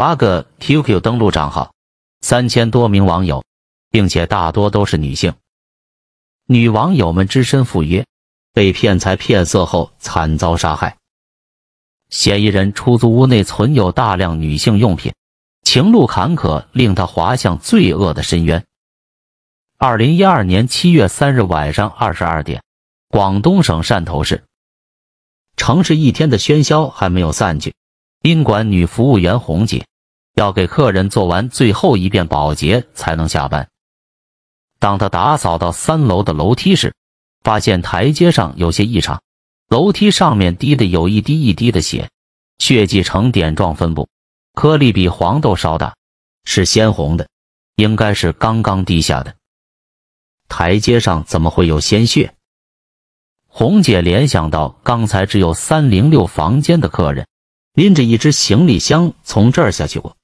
八个 QQ 登录账号，三千多名网友，并且大多都是女性。女网友们只身赴约，被骗财骗色后惨遭杀害。嫌疑人出租屋内存有大量女性用品，情路坎坷令他滑向罪恶的深渊。二零一二年七月三日晚上二十二点，广东省汕头市城市一天的喧嚣还没有散去，宾馆女服务员红姐。要给客人做完最后一遍保洁才能下班。当他打扫到三楼的楼梯时，发现台阶上有些异常，楼梯上面滴的有一滴一滴的血，血迹呈点状分布，颗粒比黄豆稍大，是鲜红的，应该是刚刚滴下的。台阶上怎么会有鲜血？红姐联想到刚才只有三零六房间的客人拎着一只行李箱从这儿下去过。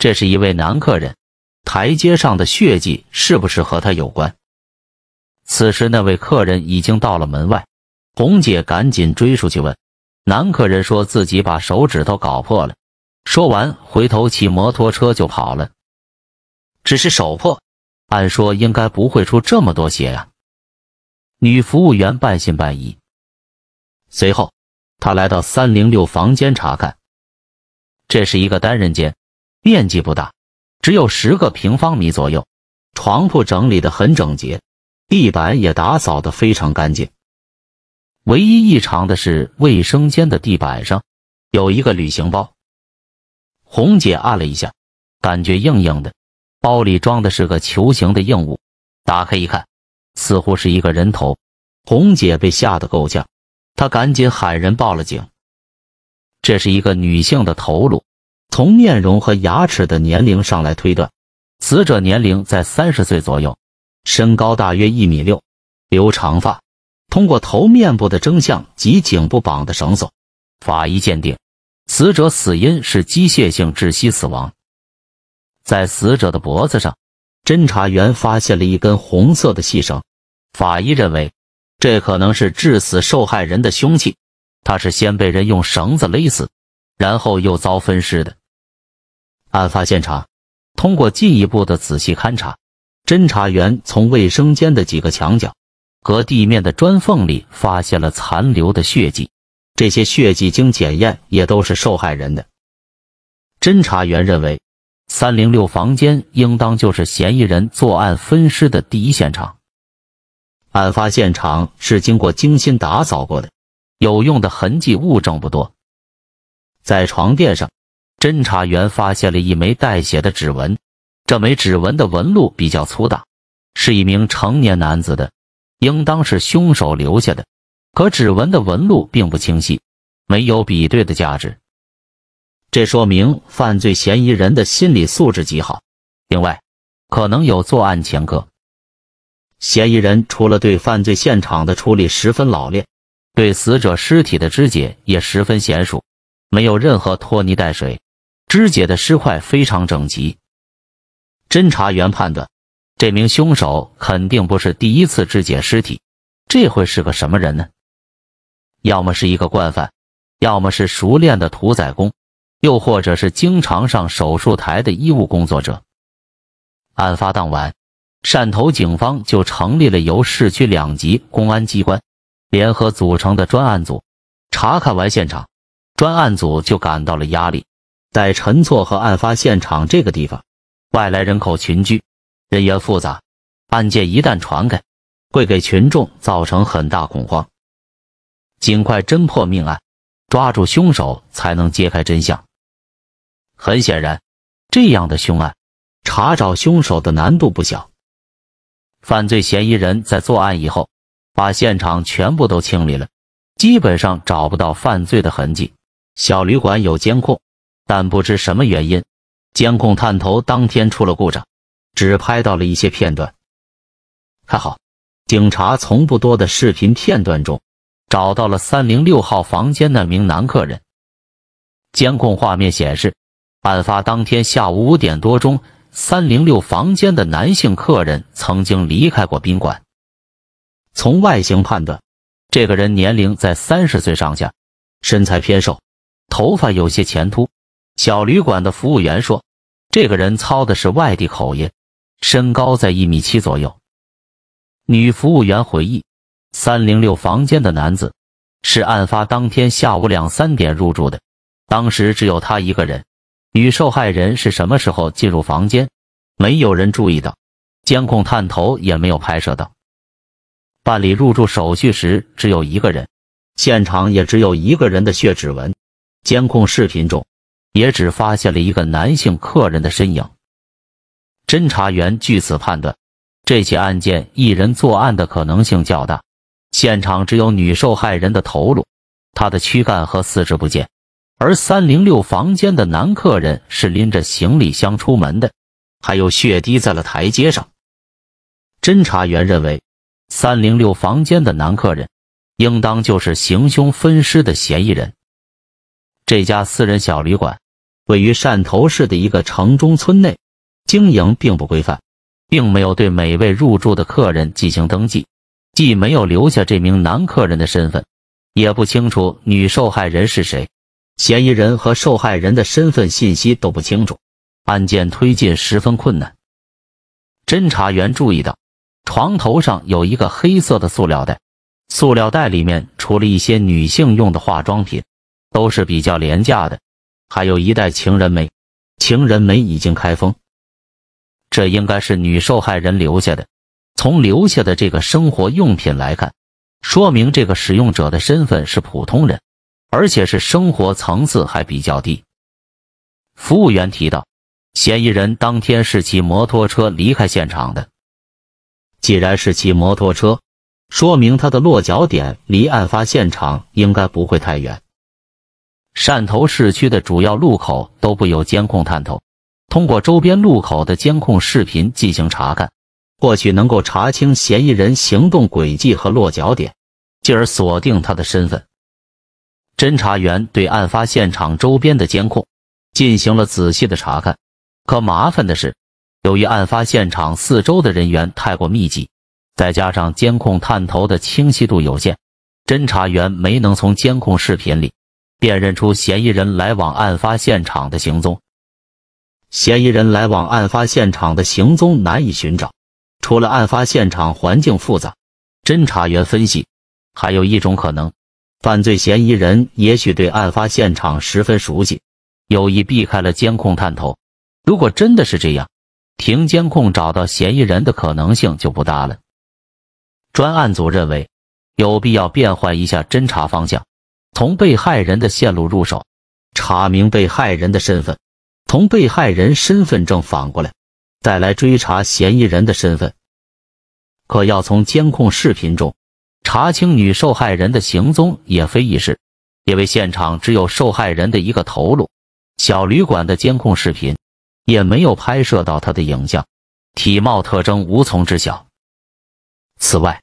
这是一位男客人，台阶上的血迹是不是和他有关？此时那位客人已经到了门外，红姐赶紧追出去问男客人，说自己把手指头搞破了。说完，回头骑摩托车就跑了。只是手破，按说应该不会出这么多血呀。女服务员半信半疑。随后，她来到三零六房间查看，这是一个单人间。面积不大，只有十个平方米左右。床铺整理的很整洁，地板也打扫的非常干净。唯一异常的是卫生间的地板上有一个旅行包。红姐按了一下，感觉硬硬的，包里装的是个球形的硬物。打开一看，似乎是一个人头。红姐被吓得够呛，她赶紧喊人报了警。这是一个女性的头颅。从面容和牙齿的年龄上来推断，死者年龄在三十岁左右，身高大约一米六，留长发。通过头面部的征象及颈部绑的绳索，法医鉴定死者死因是机械性窒息死亡。在死者的脖子上，侦查员发现了一根红色的细绳，法医认为这可能是致死受害人的凶器。他是先被人用绳子勒死，然后又遭分尸的。案发现场，通过进一步的仔细勘查，侦查员从卫生间的几个墙角和地面的砖缝里发现了残留的血迹，这些血迹经检验也都是受害人的。侦查员认为，三零六房间应当就是嫌疑人作案分尸的第一现场。案发现场是经过精心打扫过的，有用的痕迹物证不多，在床垫上。侦查员发现了一枚带血的指纹，这枚指纹的纹路比较粗大，是一名成年男子的，应当是凶手留下的。可指纹的纹路并不清晰，没有比对的价值。这说明犯罪嫌疑人的心理素质极好，另外可能有作案前科。嫌疑人除了对犯罪现场的处理十分老练，对死者尸体的肢解也十分娴熟，没有任何拖泥带水。肢解的尸块非常整齐，侦查员判断，这名凶手肯定不是第一次肢解尸体，这会是个什么人呢？要么是一个惯犯，要么是熟练的屠宰工，又或者是经常上手术台的医务工作者。案发当晚，汕头警方就成立了由市区两级公安机关联合组成的专案组。查看完现场，专案组就感到了压力。在陈厝和案发现场这个地方，外来人口群居，人员复杂，案件一旦传开，会给群众造成很大恐慌。尽快侦破命案，抓住凶手，才能揭开真相。很显然，这样的凶案，查找凶手的难度不小。犯罪嫌疑人在作案以后，把现场全部都清理了，基本上找不到犯罪的痕迹。小旅馆有监控。但不知什么原因，监控探头当天出了故障，只拍到了一些片段。还好，警察从不多的视频片段中找到了三零六号房间那名男客人。监控画面显示，案发当天下午五点多钟，三零六房间的男性客人曾经离开过宾馆。从外形判断，这个人年龄在三十岁上下，身材偏瘦，头发有些前秃。小旅馆的服务员说：“这个人操的是外地口音，身高在一米七左右。”女服务员回忆：“三零六房间的男子是案发当天下午两三点入住的，当时只有他一个人。女受害人是什么时候进入房间？没有人注意到，监控探头也没有拍摄到。办理入住手续时只有一个人，现场也只有一个人的血指纹。监控视频中。”也只发现了一个男性客人的身影。侦查员据此判断，这起案件一人作案的可能性较大。现场只有女受害人的头颅，她的躯干和四肢不见。而306房间的男客人是拎着行李箱出门的，还有血滴在了台阶上。侦查员认为，306房间的男客人应当就是行凶分尸的嫌疑人。这家私人小旅馆位于汕头市的一个城中村内，经营并不规范，并没有对每位入住的客人进行登记，既没有留下这名男客人的身份，也不清楚女受害人是谁，嫌疑人和受害人的身份信息都不清楚，案件推进十分困难。侦查员注意到，床头上有一个黑色的塑料袋，塑料袋里面除了一些女性用的化妆品。都是比较廉价的，还有一袋情人梅，情人梅已经开封，这应该是女受害人留下的。从留下的这个生活用品来看，说明这个使用者的身份是普通人，而且是生活层次还比较低。服务员提到，嫌疑人当天是骑摩托车离开现场的。既然是骑摩托车，说明他的落脚点离案发现场应该不会太远。汕头市区的主要路口都布有监控探头，通过周边路口的监控视频进行查看，或许能够查清嫌疑人行动轨迹和落脚点，进而锁定他的身份。侦查员对案发现场周边的监控进行了仔细的查看，可麻烦的是，由于案发现场四周的人员太过密集，再加上监控探头的清晰度有限，侦查员没能从监控视频里。辨认出嫌疑人来往案发现场的行踪，嫌疑人来往案发现场的行踪难以寻找。除了案发现场环境复杂，侦查员分析，还有一种可能，犯罪嫌疑人也许对案发现场十分熟悉，有意避开了监控探头。如果真的是这样，停监控找到嫌疑人的可能性就不大了。专案组认为，有必要变换一下侦查方向。从被害人的线路入手，查明被害人的身份，从被害人身份证反过来，再来追查嫌疑人的身份。可要从监控视频中查清女受害人的行踪也非易事，因为现场只有受害人的一个头颅，小旅馆的监控视频也没有拍摄到她的影像，体貌特征无从知晓。此外，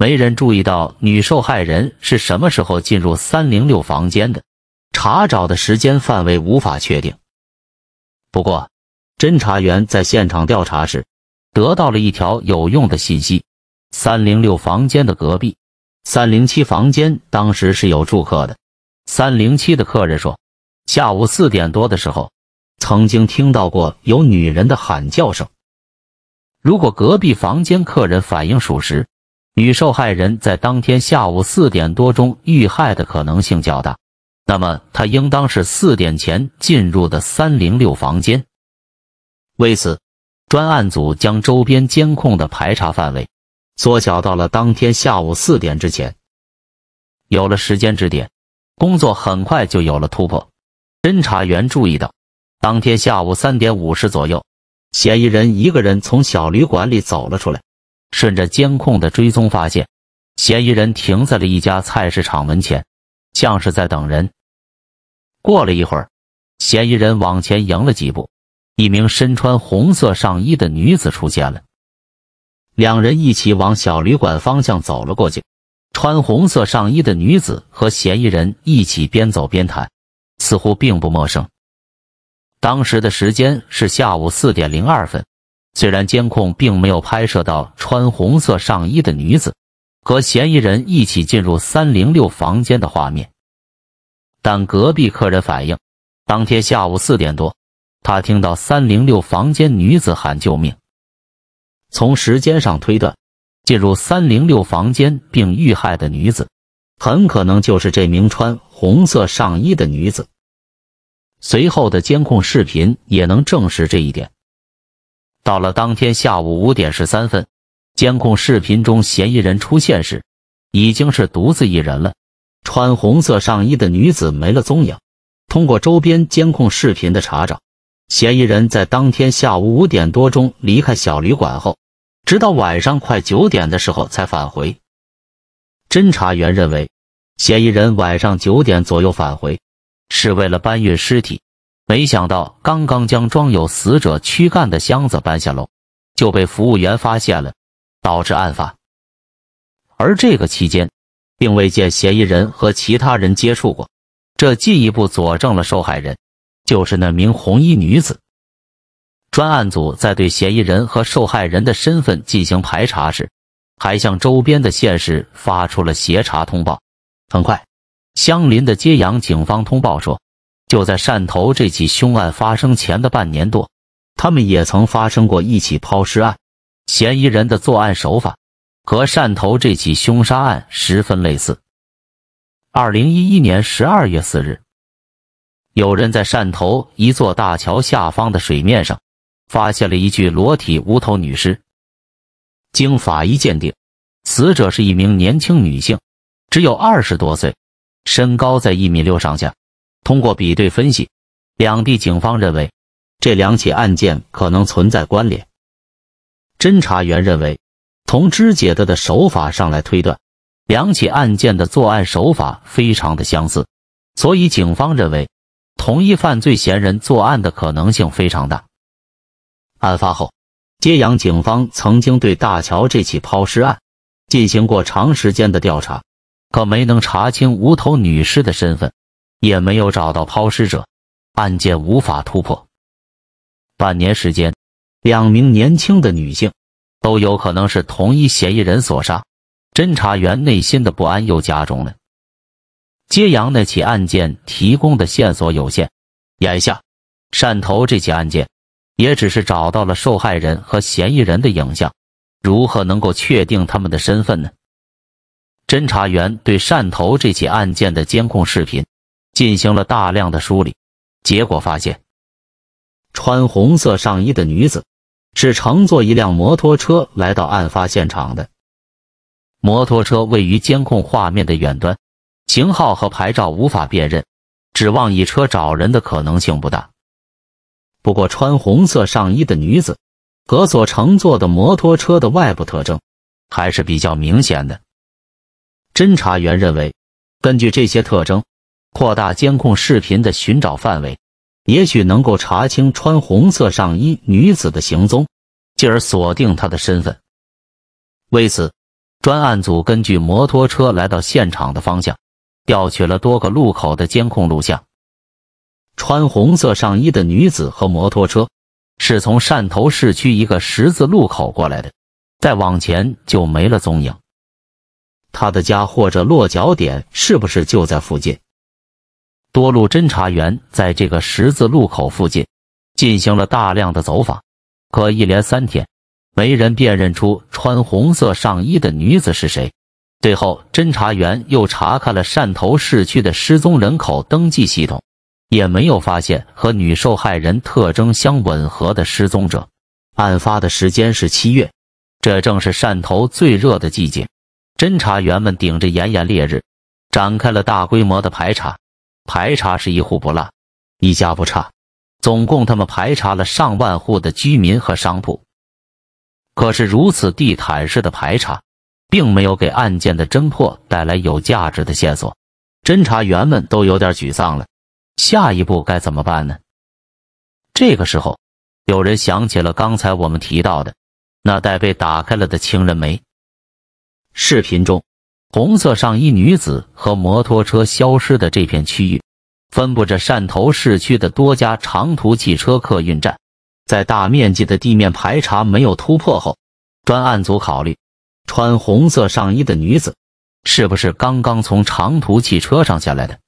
没人注意到女受害人是什么时候进入三零六房间的，查找的时间范围无法确定。不过，侦查员在现场调查时得到了一条有用的信息：三零六房间的隔壁三零七房间当时是有住客的。三零七的客人说，下午四点多的时候，曾经听到过有女人的喊叫声。如果隔壁房间客人反应属实，女受害人在当天下午四点多钟遇害的可能性较大，那么她应当是四点前进入的三零六房间。为此，专案组将周边监控的排查范围缩小到了当天下午四点之前。有了时间支点，工作很快就有了突破。侦查员注意到，当天下午三点五十左右，嫌疑人一个人从小旅馆里走了出来。顺着监控的追踪，发现嫌疑人停在了一家菜市场门前，像是在等人。过了一会儿，嫌疑人往前迎了几步，一名身穿红色上衣的女子出现了。两人一起往小旅馆方向走了过去。穿红色上衣的女子和嫌疑人一起边走边谈，似乎并不陌生。当时的时间是下午四点零二分。虽然监控并没有拍摄到穿红色上衣的女子和嫌疑人一起进入三零六房间的画面，但隔壁客人反映，当天下午四点多，他听到三零六房间女子喊救命。从时间上推断，进入三零六房间并遇害的女子很可能就是这名穿红色上衣的女子。随后的监控视频也能证实这一点。到了当天下午五点十三分，监控视频中嫌疑人出现时，已经是独自一人了。穿红色上衣的女子没了踪影。通过周边监控视频的查找，嫌疑人在当天下午五点多钟离开小旅馆后，直到晚上快九点的时候才返回。侦查员认为，嫌疑人晚上九点左右返回，是为了搬运尸体。没想到，刚刚将装有死者躯干的箱子搬下楼，就被服务员发现了，导致案发。而这个期间，并未见嫌疑人和其他人接触过，这进一步佐证了受害人就是那名红衣女子。专案组在对嫌疑人和受害人的身份进行排查时，还向周边的县市发出了协查通报。很快，相邻的揭阳警方通报说。就在汕头这起凶案发生前的半年多，他们也曾发生过一起抛尸案，嫌疑人的作案手法和汕头这起凶杀案十分类似。二零一一年十二月四日，有人在汕头一座大桥下方的水面上，发现了一具裸体无头女尸。经法医鉴定，死者是一名年轻女性，只有二十多岁，身高在一米六上下。通过比对分析，两地警方认为这两起案件可能存在关联。侦查员认为，从肢解的的手法上来推断，两起案件的作案手法非常的相似，所以警方认为同一犯罪嫌疑人作案的可能性非常大。案发后，揭阳警方曾经对大桥这起抛尸案进行过长时间的调查，可没能查清无头女尸的身份。也没有找到抛尸者，案件无法突破。半年时间，两名年轻的女性都有可能是同一嫌疑人所杀，侦查员内心的不安又加重了。揭阳那起案件提供的线索有限，眼下汕头这起案件也只是找到了受害人和嫌疑人的影像，如何能够确定他们的身份呢？侦查员对汕头这起案件的监控视频。进行了大量的梳理，结果发现，穿红色上衣的女子是乘坐一辆摩托车来到案发现场的。摩托车位于监控画面的远端，型号和牌照无法辨认，指望以车找人的可能性不大。不过，穿红色上衣的女子和所乘坐的摩托车的外部特征还是比较明显的。侦查员认为，根据这些特征。扩大监控视频的寻找范围，也许能够查清穿红色上衣女子的行踪，进而锁定她的身份。为此，专案组根据摩托车来到现场的方向，调取了多个路口的监控录像。穿红色上衣的女子和摩托车是从汕头市区一个十字路口过来的，再往前就没了踪影。她的家或者落脚点是不是就在附近？多路侦查员在这个十字路口附近进行了大量的走访，可一连三天，没人辨认出穿红色上衣的女子是谁。最后，侦查员又查看了汕头市区的失踪人口登记系统，也没有发现和女受害人特征相吻合的失踪者。案发的时间是七月，这正是汕头最热的季节。侦查员们顶着炎炎烈日，展开了大规模的排查。排查是一户不落，一家不差，总共他们排查了上万户的居民和商铺。可是如此地毯式的排查，并没有给案件的侦破带来有价值的线索，侦查员们都有点沮丧了。下一步该怎么办呢？这个时候，有人想起了刚才我们提到的那袋被打开了的情人梅。视频中。红色上衣女子和摩托车消失的这片区域，分布着汕头市区的多家长途汽车客运站。在大面积的地面排查没有突破后，专案组考虑，穿红色上衣的女子是不是刚刚从长途汽车上下来的？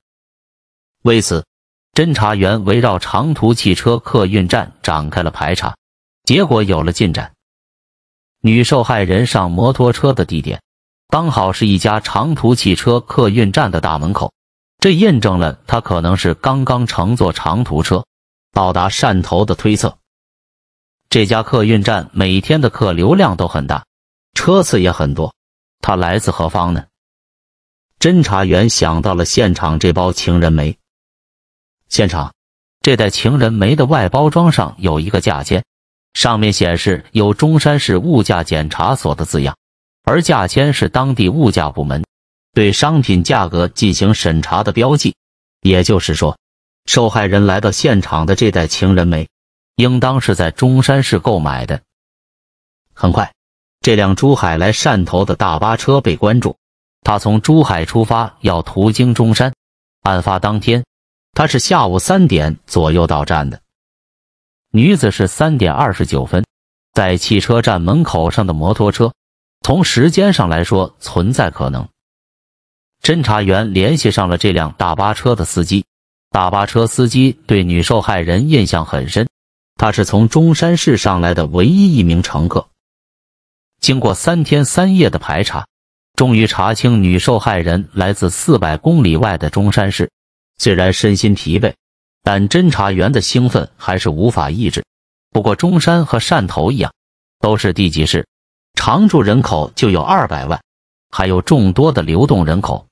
为此，侦查员围绕长途汽车客运站展开了排查，结果有了进展。女受害人上摩托车的地点。刚好是一家长途汽车客运站的大门口，这印证了他可能是刚刚乘坐长途车到达汕头的推测。这家客运站每天的客流量都很大，车次也很多，他来自何方呢？侦查员想到了现场这包情人梅。现场这袋情人梅的外包装上有一个价签，上面显示有中山市物价检查所的字样。而价签是当地物价部门对商品价格进行审查的标记，也就是说，受害人来到现场的这袋情人梅，应当是在中山市购买的。很快，这辆珠海来汕头的大巴车被关注。他从珠海出发，要途经中山。案发当天，他是下午三点左右到站的。女子是三点二十九分，在汽车站门口上的摩托车。从时间上来说，存在可能。侦查员联系上了这辆大巴车的司机。大巴车司机对女受害人印象很深，他是从中山市上来的唯一一名乘客。经过三天三夜的排查，终于查清女受害人来自四百公里外的中山市。虽然身心疲惫，但侦查员的兴奋还是无法抑制。不过，中山和汕头一样，都是地级市。常住人口就有二百万，还有众多的流动人口，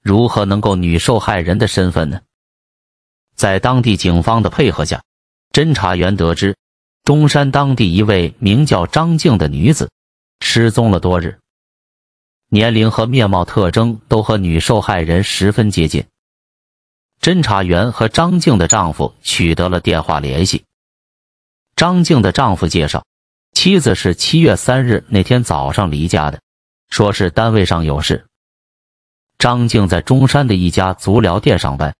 如何能够女受害人的身份呢？在当地警方的配合下，侦查员得知中山当地一位名叫张静的女子失踪了多日，年龄和面貌特征都和女受害人十分接近。侦查员和张静的丈夫取得了电话联系，张静的丈夫介绍。妻子是七月三日那天早上离家的，说是单位上有事。张静在中山的一家足疗店上班，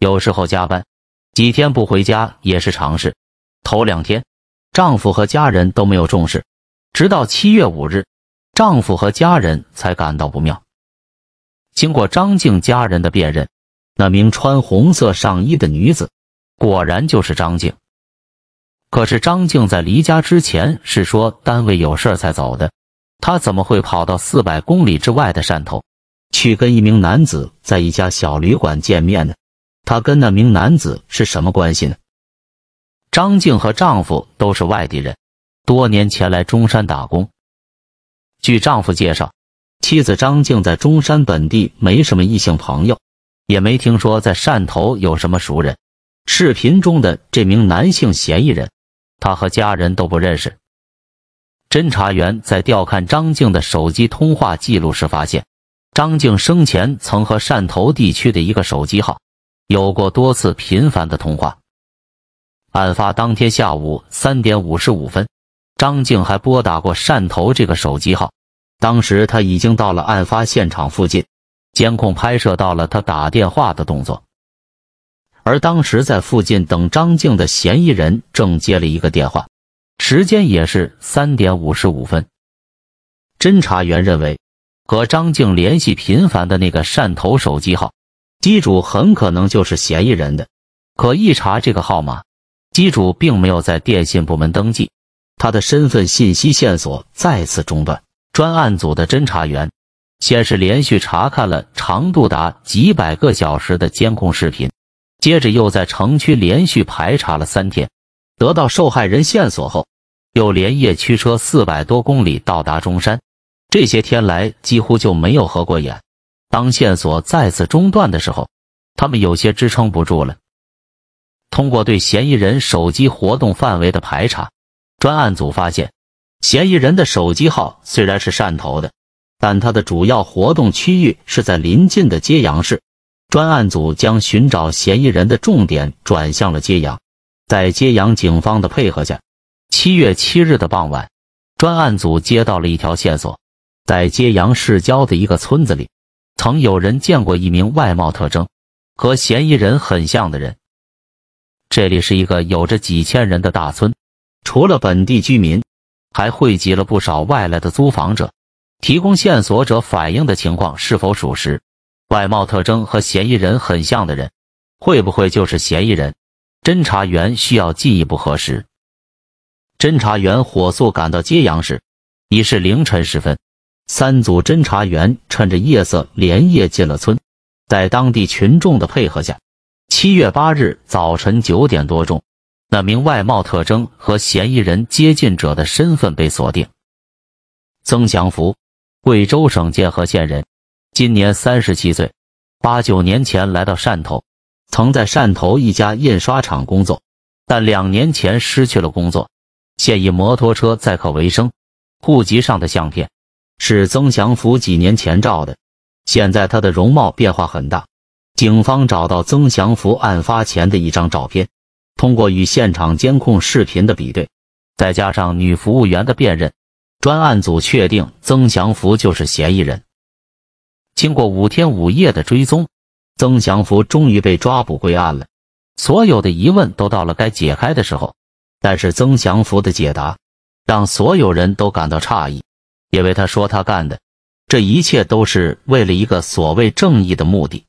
有时候加班，几天不回家也是常事。头两天，丈夫和家人都没有重视，直到七月五日，丈夫和家人才感到不妙。经过张静家人的辨认，那名穿红色上衣的女子果然就是张静。可是张静在离家之前是说单位有事才走的，她怎么会跑到四百公里之外的汕头去跟一名男子在一家小旅馆见面呢？她跟那名男子是什么关系呢？张静和丈夫都是外地人，多年前来中山打工。据丈夫介绍，妻子张静在中山本地没什么异性朋友，也没听说在汕头有什么熟人。视频中的这名男性嫌疑人。他和家人都不认识。侦查员在调看张静的手机通话记录时，发现张静生前曾和汕头地区的一个手机号有过多次频繁的通话。案发当天下午三点五十五分，张静还拨打过汕头这个手机号。当时他已经到了案发现场附近，监控拍摄到了他打电话的动作。而当时在附近等张静的嫌疑人正接了一个电话，时间也是三点五十五分。侦查员认为，和张静联系频繁的那个汕头手机号，机主很可能就是嫌疑人的。可一查这个号码，机主并没有在电信部门登记，他的身份信息线索再次中断。专案组的侦查员先是连续查看了长度达几百个小时的监控视频。接着又在城区连续排查了三天，得到受害人线索后，又连夜驱车四百多公里到达中山。这些天来几乎就没有合过眼。当线索再次中断的时候，他们有些支撑不住了。通过对嫌疑人手机活动范围的排查，专案组发现，嫌疑人的手机号虽然是汕头的，但他的主要活动区域是在邻近的揭阳市。专案组将寻找嫌疑人的重点转向了揭阳，在揭阳警方的配合下，七月七日的傍晚，专案组接到了一条线索，在揭阳市郊的一个村子里，曾有人见过一名外貌特征和嫌疑人很像的人。这里是一个有着几千人的大村，除了本地居民，还汇集了不少外来的租房者。提供线索者反映的情况是否属实？外貌特征和嫌疑人很像的人，会不会就是嫌疑人？侦查员需要进一步核实。侦查员火速赶到揭阳时，已是凌晨时分。三组侦查员趁着夜色连夜进了村，在当地群众的配合下，七月八日早晨九点多钟，那名外貌特征和嫌疑人接近者的身份被锁定。曾祥福，贵州省剑河县人。今年三十七岁，八九年前来到汕头，曾在汕头一家印刷厂工作，但两年前失去了工作，现以摩托车载客为生。户籍上的相片是曾祥福几年前照的，现在他的容貌变化很大。警方找到曾祥福案发前的一张照片，通过与现场监控视频的比对，再加上女服务员的辨认，专案组确定曾祥福就是嫌疑人。经过五天五夜的追踪，曾祥福终于被抓捕归案了。所有的疑问都到了该解开的时候，但是曾祥福的解答让所有人都感到诧异，因为他说他干的这一切都是为了一个所谓正义的目的，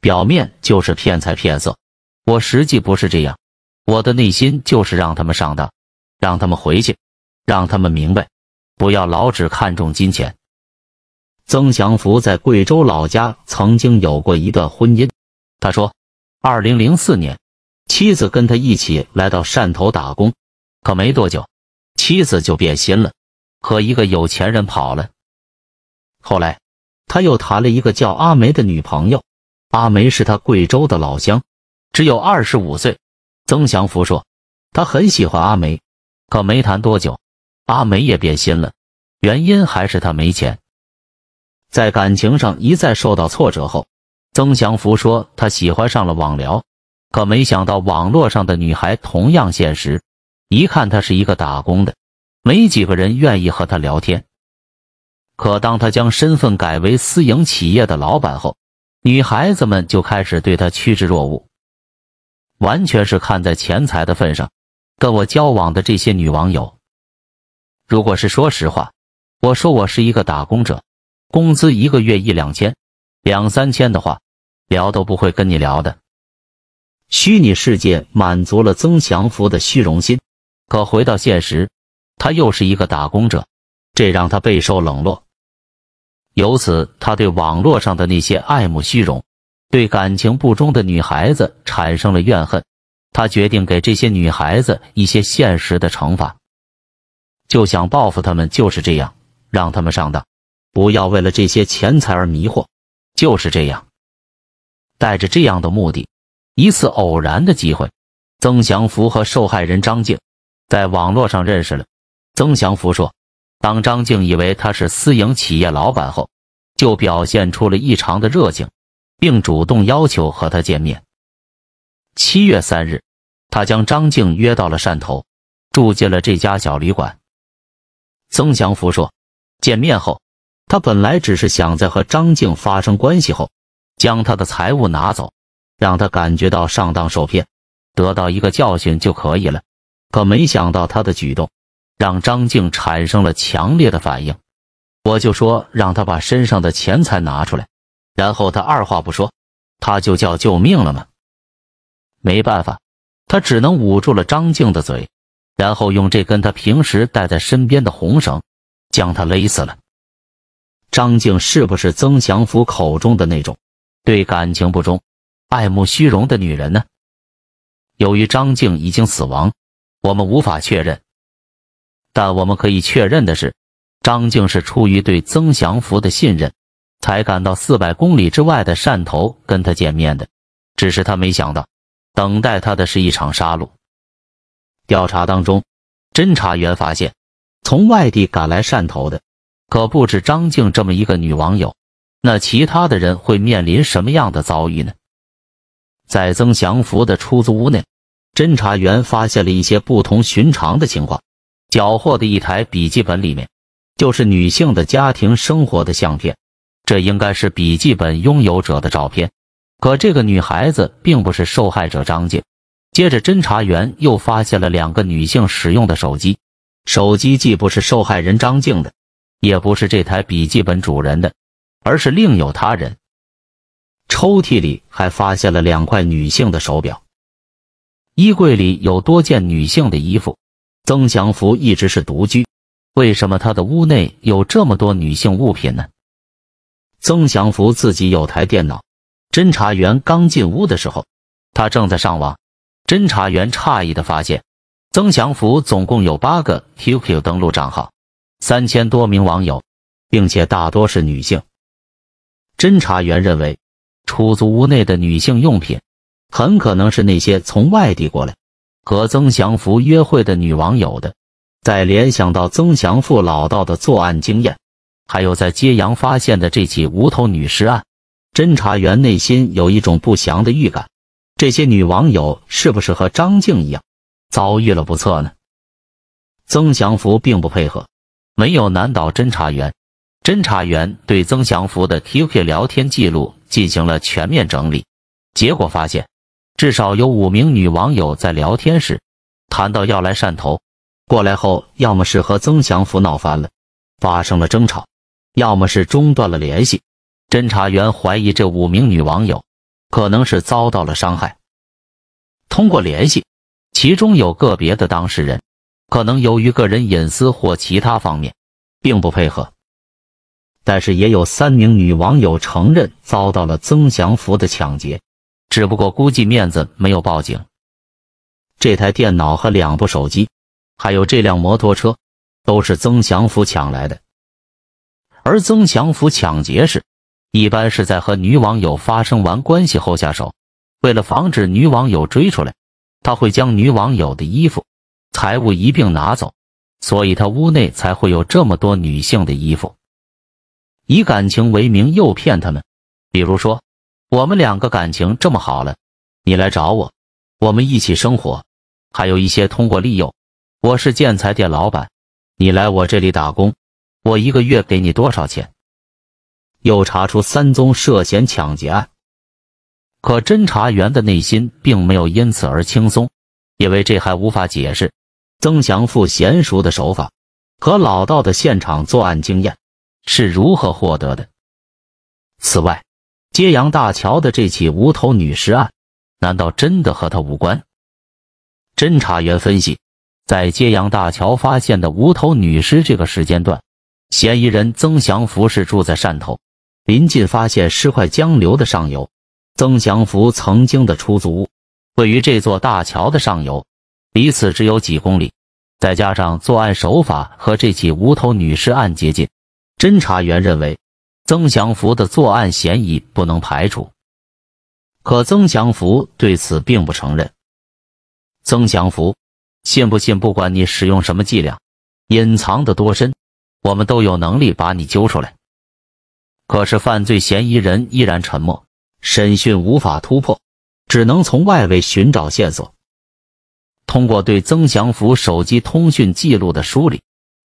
表面就是骗财骗色，我实际不是这样，我的内心就是让他们上当，让他们回去，让他们明白，不要老只看重金钱。曾祥福在贵州老家曾经有过一段婚姻。他说，二零零四年，妻子跟他一起来到汕头打工，可没多久，妻子就变心了，和一个有钱人跑了。后来，他又谈了一个叫阿梅的女朋友。阿梅是他贵州的老乡，只有二十五岁。曾祥福说，他很喜欢阿梅，可没谈多久，阿梅也变心了，原因还是他没钱。在感情上一再受到挫折后，曾祥福说：“他喜欢上了网聊，可没想到网络上的女孩同样现实。一看他是一个打工的，没几个人愿意和他聊天。可当他将身份改为私营企业的老板后，女孩子们就开始对他趋之若鹜，完全是看在钱财的份上。跟我交往的这些女网友，如果是说实话，我说我是一个打工者。”工资一个月一两千，两三千的话，聊都不会跟你聊的。虚拟世界满足了曾祥福的虚荣心，可回到现实，他又是一个打工者，这让他备受冷落。由此，他对网络上的那些爱慕虚荣、对感情不忠的女孩子产生了怨恨。他决定给这些女孩子一些现实的惩罚，就想报复他们，就是这样，让他们上当。不要为了这些钱财而迷惑，就是这样。带着这样的目的，一次偶然的机会，曾祥福和受害人张静在网络上认识了。曾祥福说，当张静以为他是私营企业老板后，就表现出了异常的热情，并主动要求和他见面。七月三日，他将张静约到了汕头，住进了这家小旅馆。曾祥福说，见面后。他本来只是想在和张静发生关系后，将他的财物拿走，让他感觉到上当受骗，得到一个教训就可以了。可没想到他的举动让张静产生了强烈的反应，我就说让他把身上的钱财拿出来，然后他二话不说，他就叫救命了吗？没办法，他只能捂住了张静的嘴，然后用这根他平时带在身边的红绳将他勒死了。张静是不是曾祥福口中的那种对感情不忠、爱慕虚荣的女人呢？由于张静已经死亡，我们无法确认。但我们可以确认的是，张静是出于对曾祥福的信任，才赶到四百公里之外的汕头跟他见面的。只是他没想到，等待他的是一场杀戮。调查当中，侦查员发现，从外地赶来汕头的。可不止张静这么一个女网友，那其他的人会面临什么样的遭遇呢？在曾祥福的出租屋内，侦查员发现了一些不同寻常的情况。缴获的一台笔记本里面，就是女性的家庭生活的相片，这应该是笔记本拥有者的照片。可这个女孩子并不是受害者张静。接着，侦查员又发现了两个女性使用的手机，手机既不是受害人张静的。也不是这台笔记本主人的，而是另有他人。抽屉里还发现了两块女性的手表，衣柜里有多件女性的衣服。曾祥福一直是独居，为什么他的屋内有这么多女性物品呢？曾祥福自己有台电脑，侦查员刚进屋的时候，他正在上网。侦查员诧异的发现，曾祥福总共有八个 QQ 登录账号。三千多名网友，并且大多是女性。侦查员认为，出租屋内的女性用品很可能是那些从外地过来和曾祥福约会的女网友的。再联想到曾祥福老道的作案经验，还有在揭阳发现的这起无头女尸案，侦查员内心有一种不祥的预感：这些女网友是不是和张静一样遭遇了不测呢？曾祥福并不配合。没有难倒侦查员。侦查员对曾祥福的 QQ 聊天记录进行了全面整理，结果发现，至少有五名女网友在聊天时谈到要来汕头，过来后要么是和曾祥福闹翻了，发生了争吵，要么是中断了联系。侦查员怀疑这五名女网友可能是遭到了伤害。通过联系，其中有个别的当事人。可能由于个人隐私或其他方面，并不配合。但是也有三名女网友承认遭到了曾祥福的抢劫，只不过估计面子没有报警。这台电脑和两部手机，还有这辆摩托车，都是曾祥福抢来的。而曾祥福抢劫时，一般是在和女网友发生完关系后下手，为了防止女网友追出来，他会将女网友的衣服。财物一并拿走，所以他屋内才会有这么多女性的衣服。以感情为名诱骗他们，比如说，我们两个感情这么好了，你来找我，我们一起生活。还有一些通过利诱，我是建材店老板，你来我这里打工，我一个月给你多少钱？又查出三宗涉嫌抢劫案，可侦查员的内心并没有因此而轻松，因为这还无法解释。曾祥富娴熟的手法和老道的现场作案经验是如何获得的？此外，揭阳大桥的这起无头女尸案，难道真的和他无关？侦查员分析，在揭阳大桥发现的无头女尸这个时间段，嫌疑人曾祥福是住在汕头，临近发现尸块江流的上游。曾祥福曾经的出租屋位于这座大桥的上游。离此只有几公里，再加上作案手法和这起无头女尸案接近，侦查员认为曾祥福的作案嫌疑不能排除。可曾祥福对此并不承认。曾祥福，信不信？不管你使用什么伎俩，隐藏的多深，我们都有能力把你揪出来。可是犯罪嫌疑人依然沉默，审讯无法突破，只能从外围寻找线索。通过对曾祥福手机通讯记录的梳理，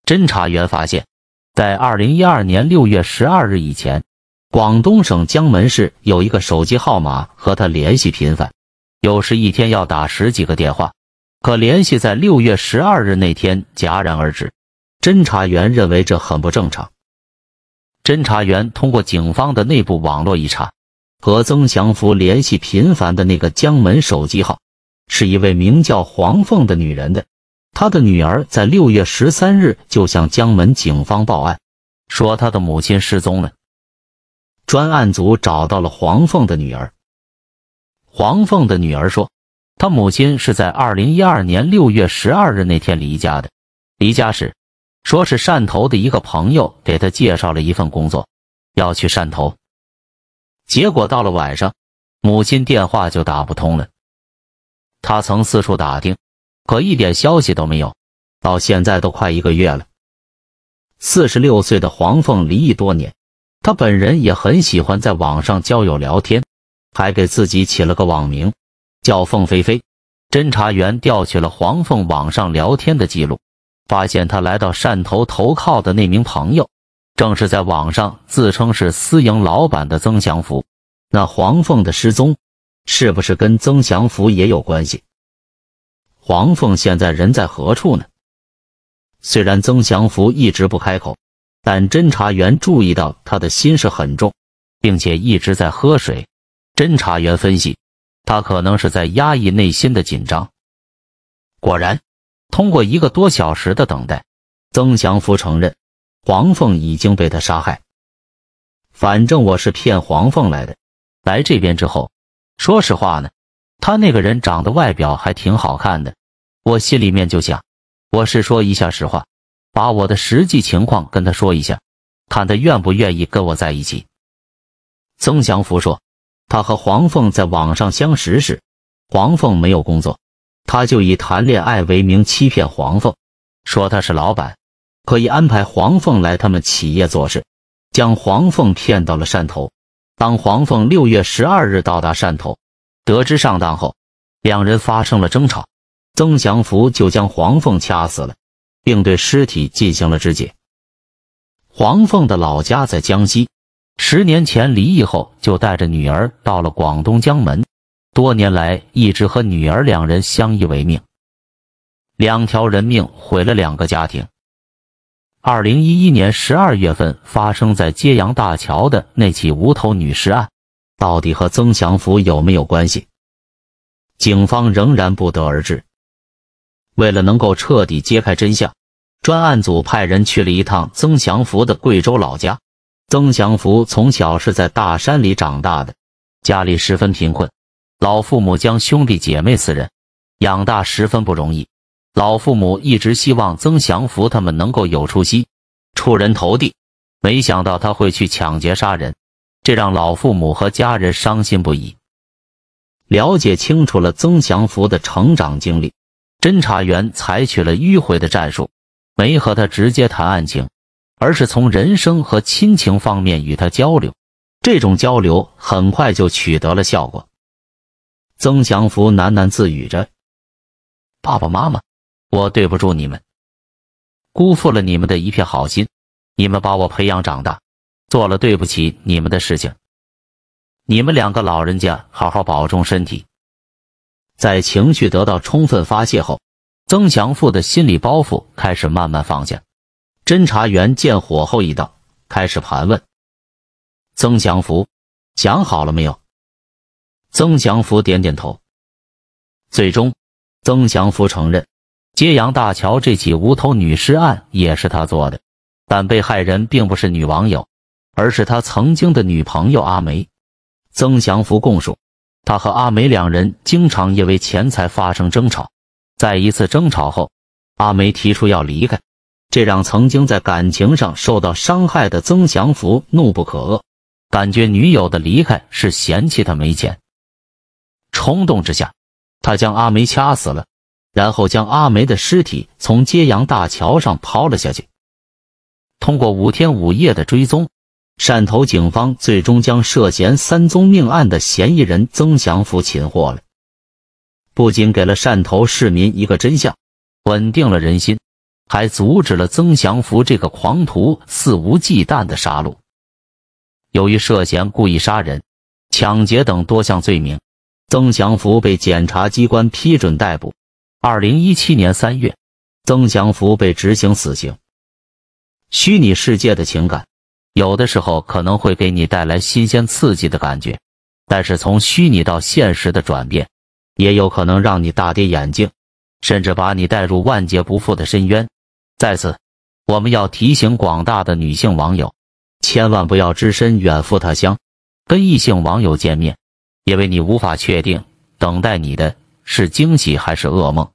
侦查员发现，在2012年6月12日以前，广东省江门市有一个手机号码和他联系频繁，有时一天要打十几个电话，可联系在6月12日那天戛然而止。侦查员认为这很不正常。侦查员通过警方的内部网络一查，和曾祥福联系频繁的那个江门手机号。是一位名叫黄凤的女人的，她的女儿在六月十三日就向江门警方报案，说她的母亲失踪了。专案组找到了黄凤的女儿，黄凤的女儿说，她母亲是在二零一二年六月十二日那天离家的，离家时说是汕头的一个朋友给她介绍了一份工作，要去汕头，结果到了晚上，母亲电话就打不通了。他曾四处打听，可一点消息都没有。到现在都快一个月了。四十六岁的黄凤离异多年，她本人也很喜欢在网上交友聊天，还给自己起了个网名叫“凤飞飞”。侦查员调取了黄凤网上聊天的记录，发现她来到汕头投靠的那名朋友，正是在网上自称是私营老板的曾祥福。那黄凤的失踪。是不是跟曾祥福也有关系？黄凤现在人在何处呢？虽然曾祥福一直不开口，但侦查员注意到他的心事很重，并且一直在喝水。侦查员分析，他可能是在压抑内心的紧张。果然，通过一个多小时的等待，曾祥福承认黄凤已经被他杀害。反正我是骗黄凤来的，来这边之后。说实话呢，他那个人长得外表还挺好看的，我心里面就想，我是说一下实话，把我的实际情况跟他说一下，看他愿不愿意跟我在一起。曾祥福说，他和黄凤在网上相识时，黄凤没有工作，他就以谈恋爱为名欺骗黄凤，说他是老板，可以安排黄凤来他们企业做事，将黄凤骗到了汕头。当黄凤六月十二日到达汕头，得知上当后，两人发生了争吵，曾祥福就将黄凤掐死了，并对尸体进行了肢解。黄凤的老家在江西，十年前离异后就带着女儿到了广东江门，多年来一直和女儿两人相依为命，两条人命毁了两个家庭。二零一一年十二月份发生在揭阳大桥的那起无头女尸案，到底和曾祥福有没有关系？警方仍然不得而知。为了能够彻底揭开真相，专案组派人去了一趟曾祥福的贵州老家。曾祥福从小是在大山里长大的，家里十分贫困，老父母将兄弟姐妹四人养大十分不容易。老父母一直希望曾祥福他们能够有出息、出人头地，没想到他会去抢劫杀人，这让老父母和家人伤心不已。了解清楚了曾祥福的成长经历，侦查员采取了迂回的战术，没和他直接谈案情，而是从人生和亲情方面与他交流。这种交流很快就取得了效果。曾祥福喃喃自语着：“爸爸妈妈。”我对不住你们，辜负了你们的一片好心，你们把我培养长大，做了对不起你们的事情。你们两个老人家好好保重身体。在情绪得到充分发泄后，曾祥富的心理包袱开始慢慢放下。侦查员见火候已到，开始盘问曾祥福：“想好了没有？”曾祥福点点头。最终，曾祥福承认。揭阳大桥这起无头女尸案也是他做的，但被害人并不是女网友，而是他曾经的女朋友阿梅。曾祥福供述，他和阿梅两人经常因为钱财发生争吵，在一次争吵后，阿梅提出要离开，这让曾经在感情上受到伤害的曾祥福怒不可遏，感觉女友的离开是嫌弃他没钱，冲动之下，他将阿梅掐死了。然后将阿梅的尸体从揭阳大桥上抛了下去。通过五天五夜的追踪，汕头警方最终将涉嫌三宗命案的嫌疑人曾祥福擒获了。不仅给了汕头市民一个真相，稳定了人心，还阻止了曾祥福这个狂徒肆无忌惮的杀戮。由于涉嫌故意杀人、抢劫等多项罪名，曾祥福被检察机关批准逮捕。二零一七年三月，曾祥福被执行死刑。虚拟世界的情感，有的时候可能会给你带来新鲜刺激的感觉，但是从虚拟到现实的转变，也有可能让你大跌眼镜，甚至把你带入万劫不复的深渊。在此，我们要提醒广大的女性网友，千万不要只身远赴他乡，跟异性网友见面，因为你无法确定等待你的。是惊喜还是噩梦？